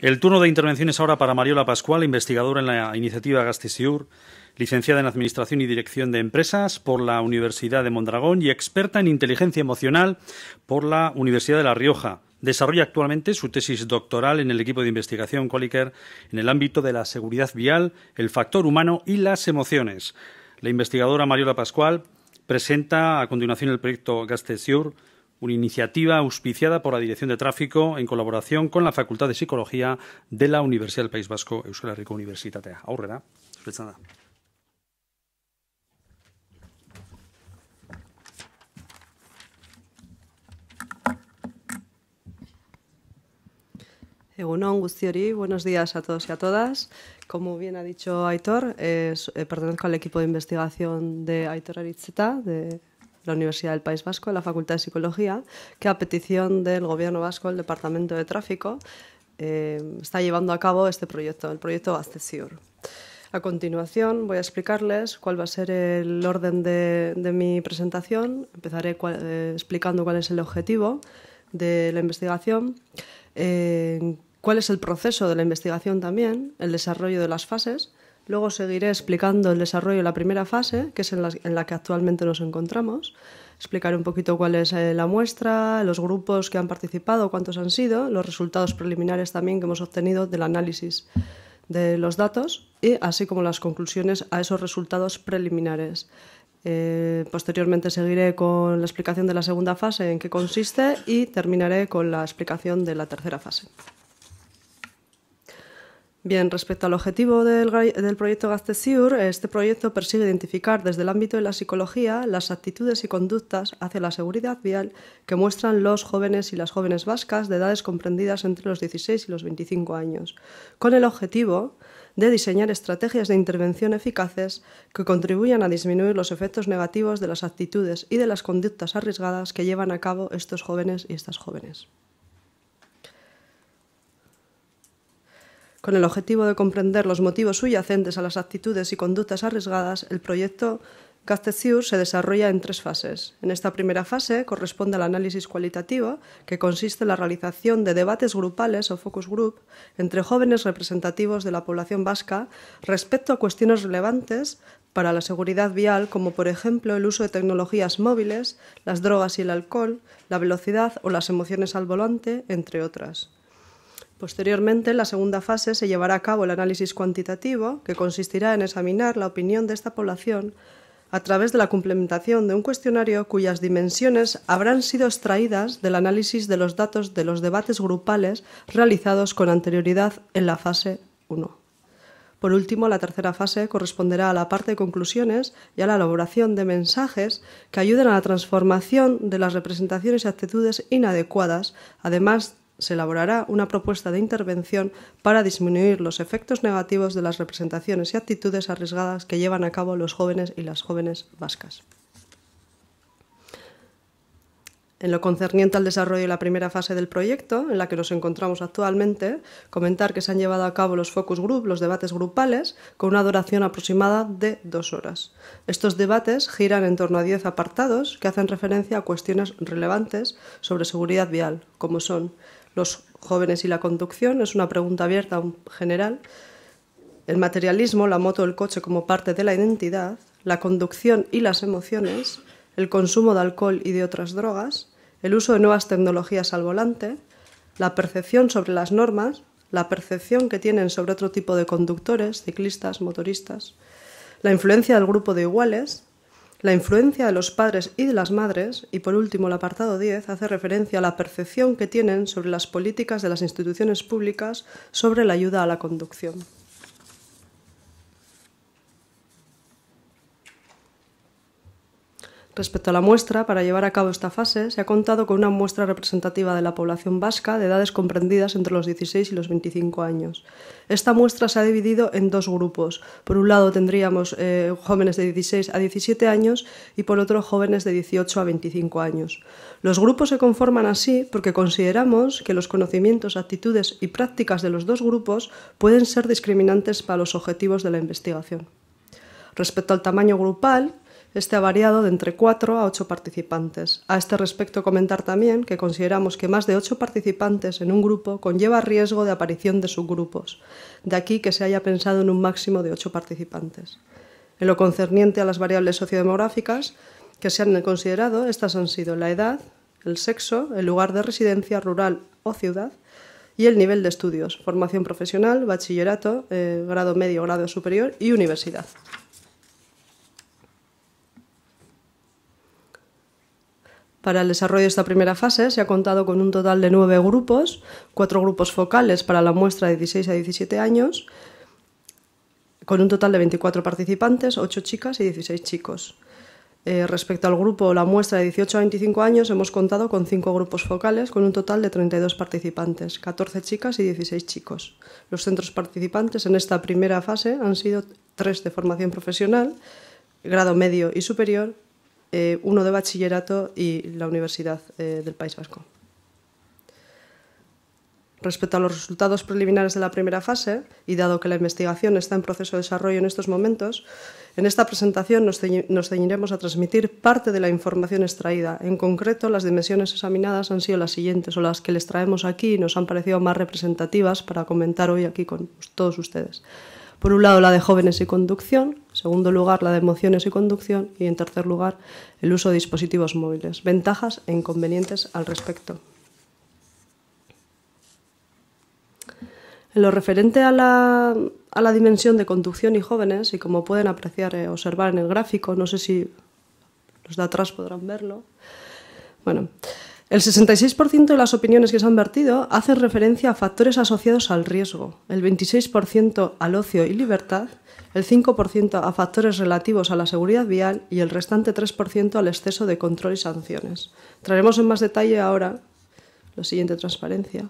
El turno de intervenciones ahora para Mariola Pascual, investigadora en la iniciativa Gastesiur, licenciada en Administración y Dirección de Empresas por la Universidad de Mondragón y experta en inteligencia emocional por la Universidad de La Rioja. Desarrolla actualmente su tesis doctoral en el equipo de investigación Coliker en el ámbito de la seguridad vial, el factor humano y las emociones. La investigadora Mariola Pascual presenta a continuación el proyecto Gastesiur, una iniciativa auspiciada por la Dirección de Tráfico en colaboración con la Facultad de Psicología de la Universidad del País Vasco Euskal Herriko Unibertsitatea. Aurrera, zuretzan da. buenos días a todos y a todas. Como bien ha dicho Aitor, eh, pertenezco al equipo de investigación de Aitor Aritzeta, de la Universidad del País Vasco, la Facultad de Psicología, que a petición del Gobierno vasco, el Departamento de Tráfico, eh, está llevando a cabo este proyecto, el proyecto ACTESIUR. A continuación voy a explicarles cuál va a ser el orden de, mi presentación. Empezaré eh, explicando cuál es el objetivo de la investigación, eh, cuál es el proceso de la investigación también, el desarrollo de las fases, Luego seguiré explicando el desarrollo de la primera fase, que es en la, que actualmente nos encontramos. Explicaré un poquito cuál es eh, la muestra, los grupos que han participado, cuántos han sido, los resultados preliminares también que hemos obtenido del análisis de los datos y así como las conclusiones a esos resultados preliminares. Eh, posteriormente seguiré con la explicación de la segunda fase, en qué consiste, y terminaré con la explicación de la tercera fase. Bien, respecto al objetivo del, proyecto Gazteciur, este proyecto persigue identificar desde el ámbito de la psicología las actitudes y conductas hacia la seguridad vial que muestran los jóvenes y las jóvenes vascas de edades comprendidas entre los 16 y los 25 años, con el objetivo de diseñar estrategias de intervención eficaces que contribuyan a disminuir los efectos negativos de las actitudes y de las conductas arriesgadas que llevan a cabo estos jóvenes y estas jóvenes. Con el objetivo de comprender los motivos subyacentes a las actitudes y conductas arriesgadas, el proyecto Casteciur se desarrolla en tres fases. En esta primera fase corresponde al análisis cualitativo, que consiste en la realización de debates grupales o focus group entre jóvenes representativos de la población vasca respecto a cuestiones relevantes para la seguridad vial, como por ejemplo el uso de tecnologías móviles, las drogas y el alcohol, la velocidad o las emociones al volante, entre otras. Posteriormente, en la segunda fase se llevará a cabo el análisis cuantitativo, que consistirá en examinar la opinión de esta población a través de la complementación de un cuestionario cuyas dimensiones habrán sido extraídas del análisis de los datos de los debates grupales realizados con anterioridad en la fase 1. Por último, la tercera fase corresponderá a la parte de conclusiones y a la elaboración de mensajes que ayuden a la transformación de las representaciones y actitudes inadecuadas, además se elaborará una propuesta de intervención para disminuir los efectos negativos de las representaciones y actitudes arriesgadas que llevan a cabo los jóvenes y las jóvenes vascas. En lo concerniente al desarrollo de la primera fase del proyecto, en la que nos encontramos actualmente, comentar que se han llevado a cabo los focus group, los debates grupales, con una duración aproximada de dos horas. Estos debates giran en torno a diez apartados que hacen referencia a cuestiones relevantes sobre seguridad vial, como son los jóvenes y la conducción. Es una pregunta abierta, general. El materialismo, la moto, el coche como parte de la identidad, la conducción y las emociones, el consumo de alcohol y de otras drogas, el uso de nuevas tecnologías al volante, la percepción sobre las normas, la percepción que tienen sobre otro tipo de conductores, ciclistas, motoristas, la influencia del grupo de iguales, la influencia de los padres y de las madres, y por último el apartado 10 hace referencia a la percepción que tienen sobre las políticas de las instituciones públicas sobre la ayuda a la conducción. Respecto a la muestra, para llevar a cabo esta fase, se ha contado con una muestra representativa de la población vasca de edades comprendidas entre los 16 y los 25 años. Esta muestra se ha dividido en dos grupos. Por un lado tendríamos eh, jóvenes de 16 a 17 años y por otro jóvenes de 18 a 25 años. Los grupos se conforman así porque consideramos que los conocimientos, actitudes y prácticas de los dos grupos pueden ser discriminantes para los objetivos de la investigación. Respecto al tamaño grupal, este ha variado de entre 4 a 8 participantes. A este respecto comentar también que consideramos que más de 8 participantes en un grupo conlleva riesgo de aparición de subgrupos, de aquí que se haya pensado en un máximo de 8 participantes. En lo concerniente a las variables sociodemográficas que se han considerado, estas han sido la edad, el sexo, el lugar de residencia rural o ciudad, y el nivel de estudios, formación profesional, bachillerato, eh, grado medio, grado superior y universidad. Para el desarrollo de esta primera fase se ha contado con un total de nueve grupos, cuatro grupos focales para la muestra de 16 a 17 años, con un total de 24 participantes, 8 chicas y 16 chicos. Eh, respecto al grupo, la muestra de 18 a 25 años, hemos contado con cinco grupos focales, con un total de 32 participantes, 14 chicas y 16 chicos. Los centros participantes en esta primera fase han sido tres de formación profesional, grado medio y superior, eh, uno de bachillerato y la Universidad eh, del País Vasco. Respecto a los resultados preliminares de la primera fase, y dado que la investigación está en proceso de desarrollo en estos momentos, en esta presentación nos ceñiremos a transmitir parte de la información extraída. En concreto, las dimensiones examinadas han sido las siguientes, o las que les traemos aquí y nos han parecido más representativas para comentar hoy aquí con todos ustedes. Por un lado, la de jóvenes y conducción, en segundo lugar, la de emociones y conducción, y en tercer lugar, el uso de dispositivos móviles. Ventajas e inconvenientes al respecto. En lo referente a la, dimensión de conducción y jóvenes, y como pueden apreciar eh, observar en el gráfico, no sé si los de atrás podrán verlo. Bueno, el 66% de las opiniones que se han vertido hacen referencia a factores asociados al riesgo, el 26% al ocio y libertad, el 5% a factores relativos a la seguridad vial y el restante 3% al exceso de control y sanciones. Traeremos en más detalle ahora la siguiente transparencia.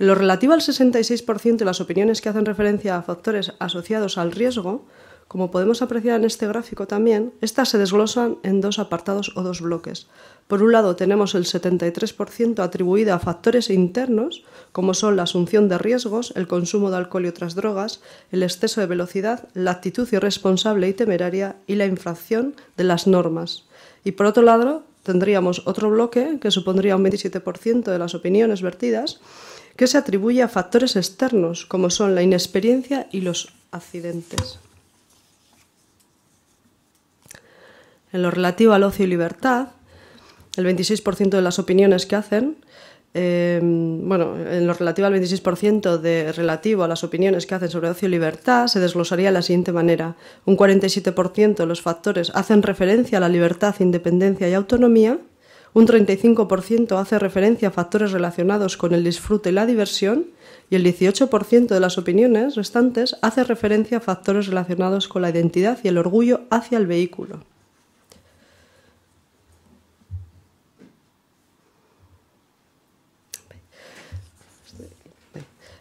En lo relativo al 66% de las opiniones que hacen referencia a factores asociados al riesgo, como podemos apreciar en este gráfico también, estas se desglosan en dos apartados o dos bloques. Por un lado, tenemos el 73% atribuido a factores internos, como son la asunción de riesgos, el consumo de alcohol y otras drogas, el exceso de velocidad, la actitud irresponsable y temeraria y la infracción de las normas. Y por otro lado, tendríamos otro bloque que supondría un 27% de las opiniones vertidas, que se atribuye a factores externos, como son la inexperiencia y los accidentes. En lo relativo al ocio y libertad, el 26% de las opiniones que hacen, em, bueno, en lo relativo al 26% de relativo a las opiniones que hacen sobre ocio y libertad, se desglosaría de la siguiente manera. Un 47% de los factores hacen referencia a la libertad, independencia y autonomía. Un 35% hace referencia a factores relacionados con el disfrute y la diversión y el 18% de las opiniones restantes hace referencia a factores relacionados con la identidad y el orgullo hacia el vehículo.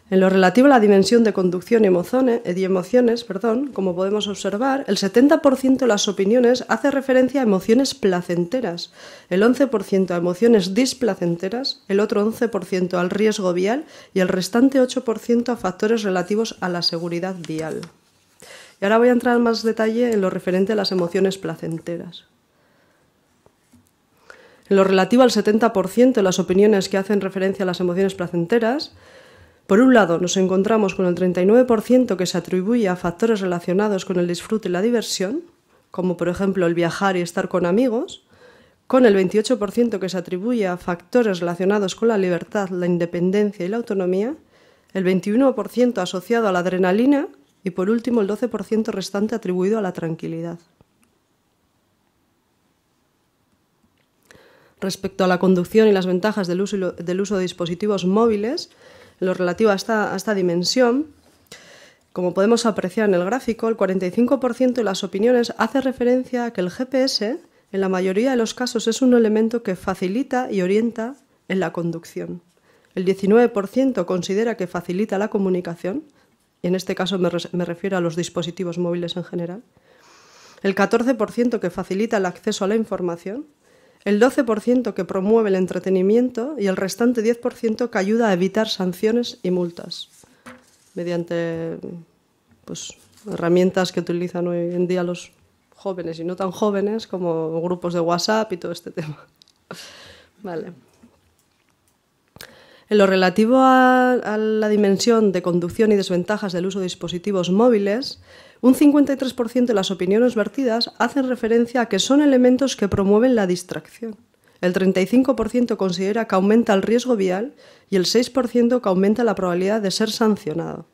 En lo relativo a la dimensión de conducción y eh, emociones, perdón, como podemos observar, el 70% de las opiniones hace referencia a emociones placenteras, el 11% a emociones displacenteras, el otro 11% al riesgo vial y el restante 8% a factores relativos a la seguridad vial. Y ahora voy a entrar en más detalle en lo referente a las emociones placenteras. En lo relativo al 70% de las opiniones que hacen referencia a las emociones placenteras, por un lado, nos encontramos con el 39% que se atribuye a factores relacionados con el disfrute y la diversión, como por ejemplo el viajar y estar con amigos, con el 28% que se atribuye a factores relacionados con la libertad, la independencia y la autonomía, el 21% asociado a la adrenalina y por último el 12% restante atribuido a la tranquilidad. Respecto a la conducción y las ventajas del uso, de dispositivos móviles, lo relativo a esta, dimensión, como podemos apreciar en el gráfico, el 45% de las opiniones hace referencia a que el GPS, en la mayoría de los casos, es un elemento que facilita y orienta en la conducción. El 19% considera que facilita la comunicación, y en este caso me, me refiero a los dispositivos móviles en general. El 14% que facilita el acceso a la información, el 12% que promueve el entretenimiento y el restante 10% que ayuda a evitar sanciones y multas mediante pues, herramientas que utilizan hoy en día los jóvenes y no tan jóvenes como grupos de WhatsApp y todo este tema. Vale. En lo relativo a, la dimensión de conducción y desventajas del uso de dispositivos móviles, un 53% de las opiniones vertidas hacen referencia a que son elementos que promueven la distracción. El 35% considera que aumenta el riesgo vial y el 6% que aumenta la probabilidad de ser sancionado.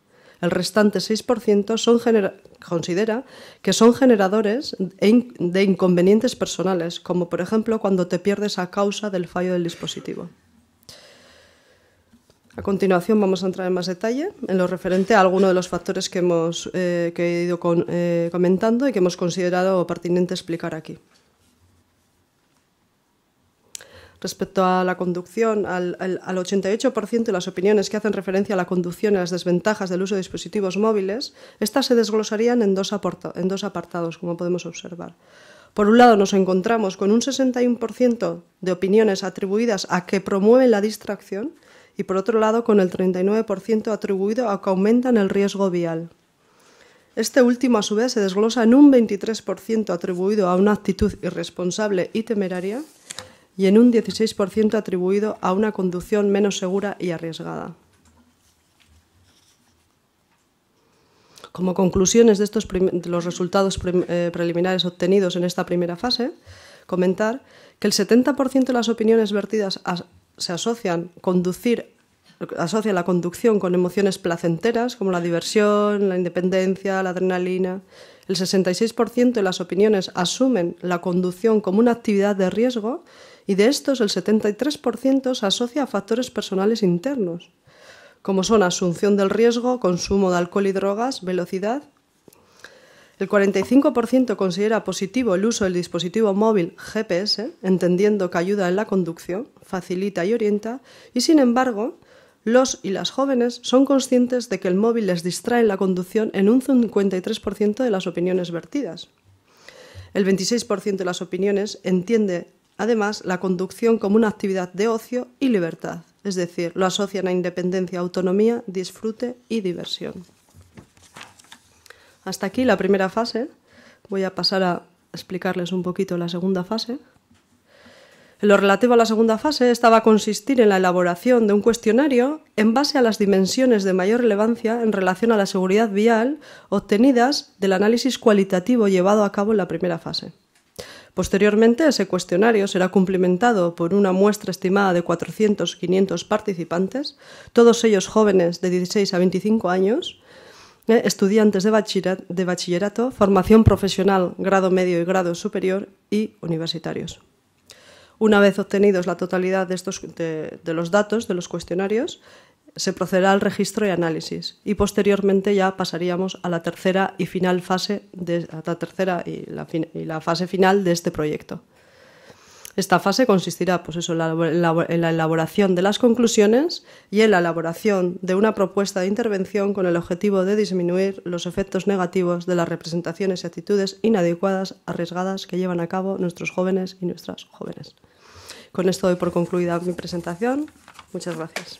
El restante 6% considera que son generadores e de inconvenientes personales, como por ejemplo cuando te pierdes a causa del fallo del dispositivo. A continuación vamos a entrar en más detalle en lo referente a algunos de los factores que, hemos, eh, he ido eh, comentando y que hemos considerado pertinente explicar aquí. Respecto a la conducción, al, 88% de las opiniones que hacen referencia a la conducción y a las desventajas del uso de dispositivos móviles, estas se desglosarían en dos, en dos apartados, como podemos observar. Por un lado, nos encontramos con un 61% de opiniones atribuidas a que promueven la distracción, y por otro lado con el 39% atribuido a que aumentan el riesgo vial. Este último a su vez se desglosa en un 23% atribuido a una actitud irresponsable y temeraria y en un 16% atribuido a una conducción menos segura y arriesgada. Como conclusiones de, estos los resultados eh, preliminares obtenidos en esta primera fase, comentar que el 70% de las opiniones vertidas se asocian conducir asocia la conducción con emociones placenteras como la diversión, la independencia, la adrenalina. El 66% de las opiniones asumen la conducción como una actividad de riesgo y de estos el 73% se asocia a factores personales internos, como son asunción del riesgo, consumo de alcohol y drogas, velocidad el 45% considera positivo el uso del dispositivo móvil GPS, entendiendo que ayuda en la conducción, facilita y orienta, y sin embargo, los y las jóvenes son conscientes de que el móvil les distrae en la conducción en un 53% de las opiniones vertidas. El 26% de las opiniones entiende, además, la conducción como una actividad de ocio y libertad, es decir, lo asocian a independencia, autonomía, disfrute y diversión. Hasta aquí la primera fase. Voy a pasar a explicarles un poquito la segunda fase. En lo relativo a la segunda fase, estaba va a consistir en la elaboración de un cuestionario en base a las dimensiones de mayor relevancia en relación a la seguridad vial obtenidas del análisis cualitativo llevado a cabo en la primera fase. Posteriormente, ese cuestionario será cumplimentado por una muestra estimada de 400-500 participantes, todos ellos jóvenes de 16 a 25 años, eh, estudiantes de, bachillerato, formación profesional, grado medio y grado superior y universitarios. Una vez obtenidos la totalidad de, estos, los datos de los cuestionarios, se procederá al registro y análisis y posteriormente ya pasaríamos a la tercera y final fase de, la tercera y la fase final de este proyecto. Esta fase consistirá pues eso, en la elaboración de las conclusiones y en la elaboración de una propuesta de intervención con el objetivo de disminuir los efectos negativos de las representaciones y actitudes inadecuadas, arriesgadas que llevan a cabo nuestros jóvenes y nuestras jóvenes. Con esto doy por concluida mi presentación. Muchas gracias.